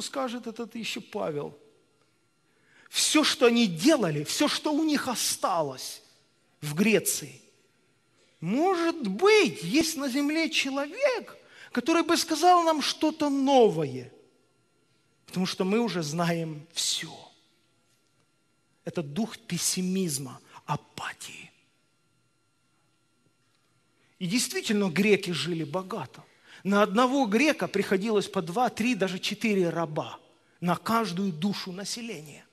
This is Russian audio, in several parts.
скажет этот еще Павел. Все, что они делали, все, что у них осталось в Греции. Может быть, есть на земле человек, который бы сказал нам что-то новое, потому что мы уже знаем все. Это дух пессимизма, апатии. И действительно, греки жили богато. На одного грека приходилось по два, три, даже четыре раба на каждую душу населения.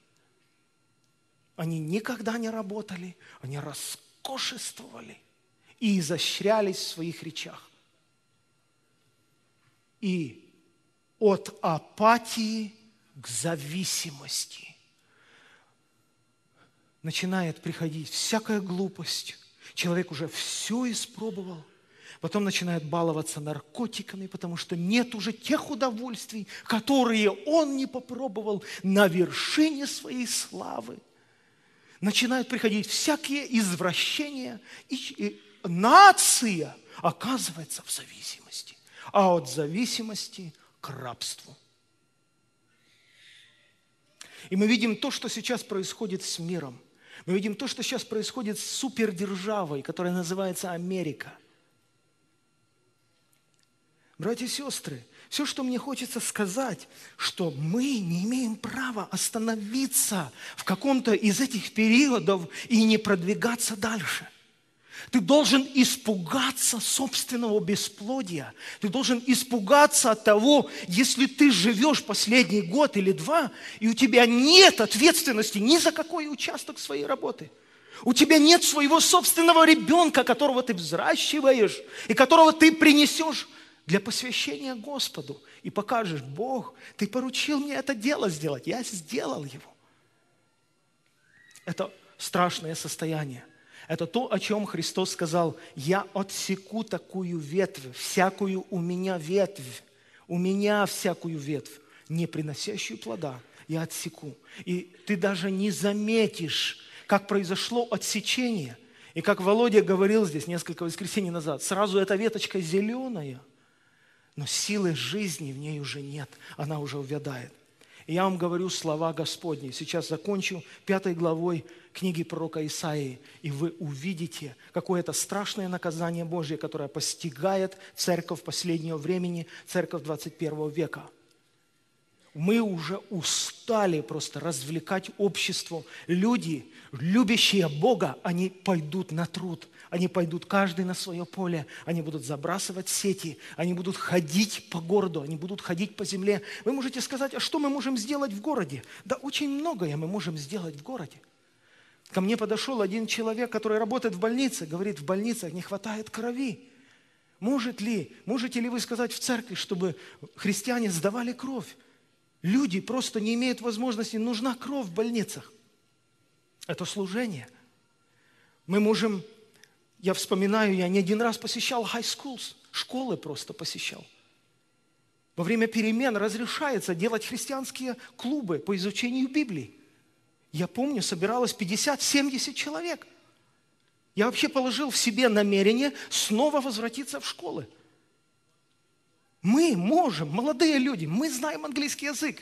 Они никогда не работали, они роскошествовали и изощрялись в своих речах. И от апатии к зависимости начинает приходить всякая глупость. Человек уже все испробовал – Потом начинает баловаться наркотиками, потому что нет уже тех удовольствий, которые он не попробовал на вершине своей славы. Начинают приходить всякие извращения, и нация оказывается в зависимости, а от зависимости к рабству. И мы видим то, что сейчас происходит с миром. Мы видим то, что сейчас происходит с супердержавой, которая называется Америка – Братья и сестры, все, что мне хочется сказать, что мы не имеем права остановиться в каком-то из этих периодов и не продвигаться дальше. Ты должен испугаться собственного бесплодия. Ты должен испугаться от того, если ты живешь последний год или два, и у тебя нет ответственности ни за какой участок своей работы – у тебя нет своего собственного ребенка, которого ты взращиваешь и которого ты принесешь для посвящения Господу. И покажешь, Бог, ты поручил мне это дело сделать, я сделал его. Это страшное состояние. Это то, о чем Христос сказал, я отсеку такую ветвь, всякую у меня ветвь, у меня всякую ветвь, не приносящую плода, я отсеку. И ты даже не заметишь, как произошло отсечение. И как Володя говорил здесь несколько воскресений назад, сразу эта веточка зеленая – но силы жизни в ней уже нет, она уже увядает. И я вам говорю слова Господни. Сейчас закончу пятой главой книги пророка Исаии, и вы увидите, какое это страшное наказание Божье, которое постигает церковь последнего времени, церковь 21 века – мы уже устали просто развлекать общество. Люди, любящие Бога, они пойдут на труд, они пойдут каждый на свое поле, они будут забрасывать сети, они будут ходить по городу, они будут ходить по земле. Вы можете сказать, а что мы можем сделать в городе? Да очень многое мы можем сделать в городе. Ко мне подошел один человек, который работает в больнице, говорит, в больницах не хватает крови. Может ли, можете ли вы сказать в церкви, чтобы христиане сдавали кровь? Люди просто не имеют возможности, нужна кровь в больницах. Это служение. Мы можем, я вспоминаю, я не один раз посещал high schools, школы просто посещал. Во время перемен разрешается делать христианские клубы по изучению Библии. Я помню, собиралось 50-70 человек. Я вообще положил в себе намерение снова возвратиться в школы. Мы можем, молодые люди, мы знаем английский язык.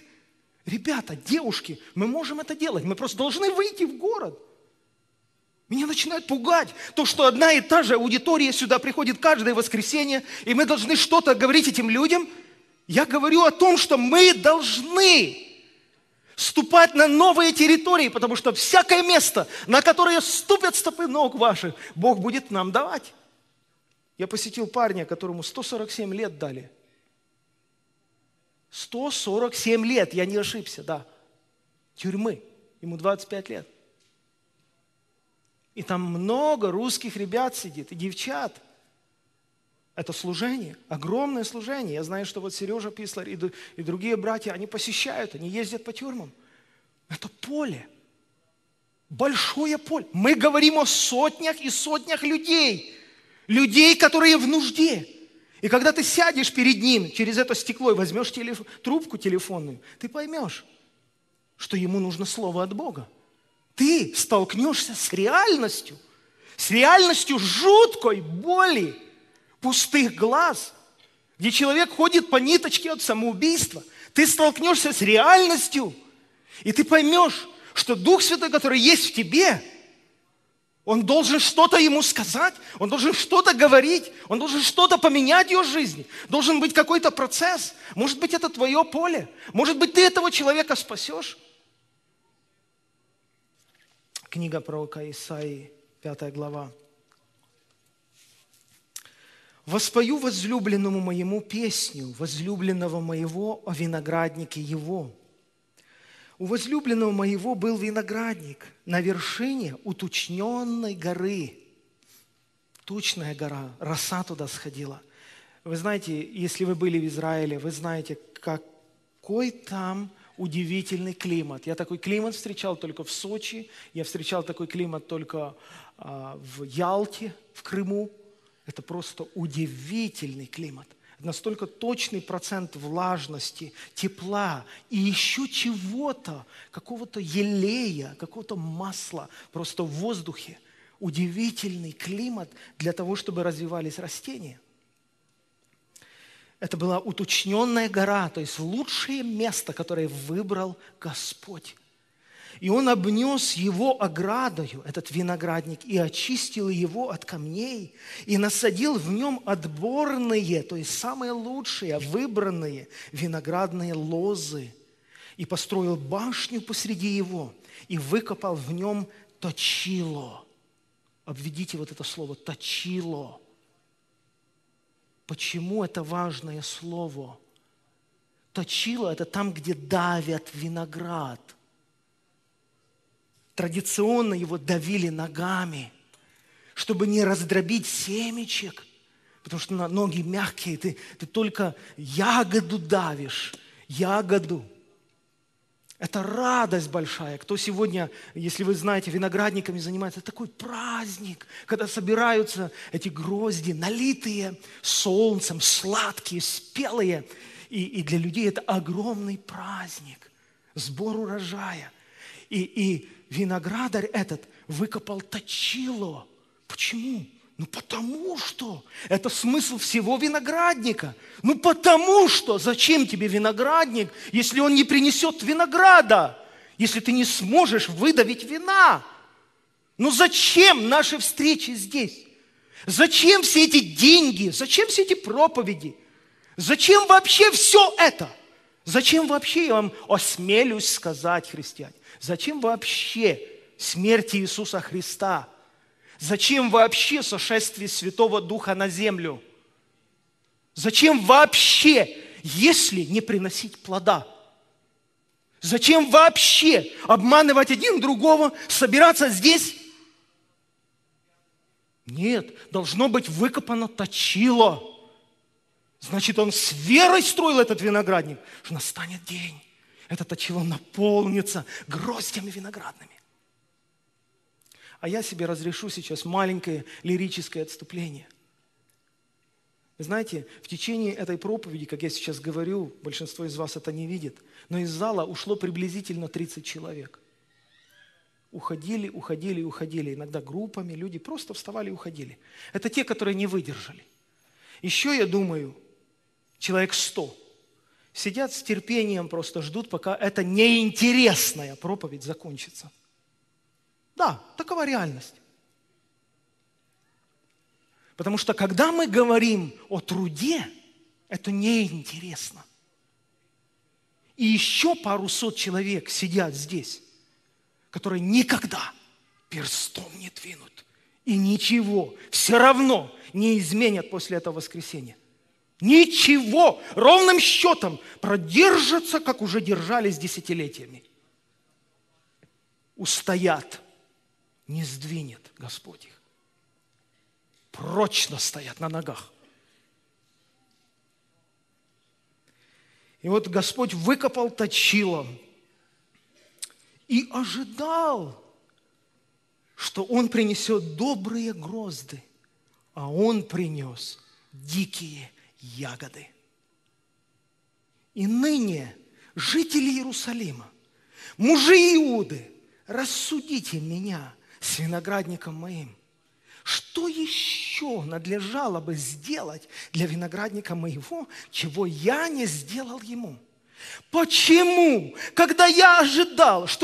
Ребята, девушки, мы можем это делать. Мы просто должны выйти в город. Меня начинает пугать то, что одна и та же аудитория сюда приходит каждое воскресенье, и мы должны что-то говорить этим людям. Я говорю о том, что мы должны ступать на новые территории, потому что всякое место, на которое ступят стопы ног ваших, Бог будет нам давать. Я посетил парня, которому 147 лет дали – 147 лет, я не ошибся, да, тюрьмы. Ему 25 лет. И там много русских ребят сидит, и девчат. Это служение, огромное служение. Я знаю, что вот Сережа Пислар и, и другие братья, они посещают, они ездят по тюрьмам. Это поле, большое поле. Мы говорим о сотнях и сотнях людей, людей, которые в нужде. И когда ты сядешь перед ним через это стекло и возьмешь телеф... трубку телефонную, ты поймешь, что ему нужно слово от Бога. Ты столкнешься с реальностью, с реальностью жуткой боли, пустых глаз, где человек ходит по ниточке от самоубийства. Ты столкнешься с реальностью, и ты поймешь, что Дух Святой, который есть в тебе – он должен что-то ему сказать, он должен что-то говорить, он должен что-то поменять в ее жизни. Должен быть какой-то процесс. Может быть, это твое поле. Может быть, ты этого человека спасешь. Книга пророка Исаии, 5 глава. «Воспою возлюбленному моему песню, возлюбленного моего о винограднике его, у возлюбленного моего был виноградник на вершине утучненной горы. Тучная гора, роса туда сходила. Вы знаете, если вы были в Израиле, вы знаете, какой там удивительный климат. Я такой климат встречал только в Сочи, я встречал такой климат только э, в Ялте, в Крыму. Это просто удивительный климат – настолько точный процент влажности, тепла и еще чего-то, какого-то елея, какого-то масла просто в воздухе. Удивительный климат для того, чтобы развивались растения. Это была уточненная гора, то есть лучшее место, которое выбрал Господь и он обнес его оградою, этот виноградник, и очистил его от камней, и насадил в нем отборные, то есть самые лучшие, выбранные виноградные лозы, и построил башню посреди его, и выкопал в нем точило. Обведите вот это слово «точило». Почему это важное слово? Точило – это там, где давят виноград – традиционно его давили ногами, чтобы не раздробить семечек, потому что ноги мягкие, ты, ты только ягоду давишь, ягоду. Это радость большая. Кто сегодня, если вы знаете, виноградниками занимается, это такой праздник, когда собираются эти грозди, налитые солнцем, сладкие, спелые. И, и для людей это огромный праздник, сбор урожая и, и виноградарь этот выкопал точило. Почему? Ну потому что. Это смысл всего виноградника. Ну потому что. Зачем тебе виноградник, если он не принесет винограда? Если ты не сможешь выдавить вина? Ну зачем наши встречи здесь? Зачем все эти деньги? Зачем все эти проповеди? Зачем вообще все это? – Зачем вообще, я вам осмелюсь сказать, христиане, зачем вообще смерти Иисуса Христа? Зачем вообще сошествие Святого Духа на землю? Зачем вообще, если не приносить плода? Зачем вообще обманывать один другого, собираться здесь? Нет, должно быть выкопано точило – Значит, он с верой строил этот виноградник, что настанет день. Этот отчелон наполнится гроздями виноградными. А я себе разрешу сейчас маленькое лирическое отступление. знаете, в течение этой проповеди, как я сейчас говорю, большинство из вас это не видит, но из зала ушло приблизительно 30 человек. Уходили, уходили, уходили. Иногда группами люди просто вставали и уходили. Это те, которые не выдержали. Еще, я думаю, человек сто, сидят с терпением, просто ждут, пока эта неинтересная проповедь закончится. Да, такова реальность. Потому что когда мы говорим о труде, это неинтересно. И еще пару сот человек сидят здесь, которые никогда перстом не двинут и ничего все равно не изменят после этого воскресения. Ничего, ровным счетом продержатся, как уже держались десятилетиями. Устоят, не сдвинет Господь их. Прочно стоят на ногах. И вот Господь выкопал точилом и ожидал, что Он принесет добрые грозды, а Он принес дикие – ягоды. И ныне, жители Иерусалима, мужи Иуды, рассудите меня с виноградником моим. Что еще надлежало бы сделать для виноградника моего, чего я не сделал ему? Почему, когда я ожидал, что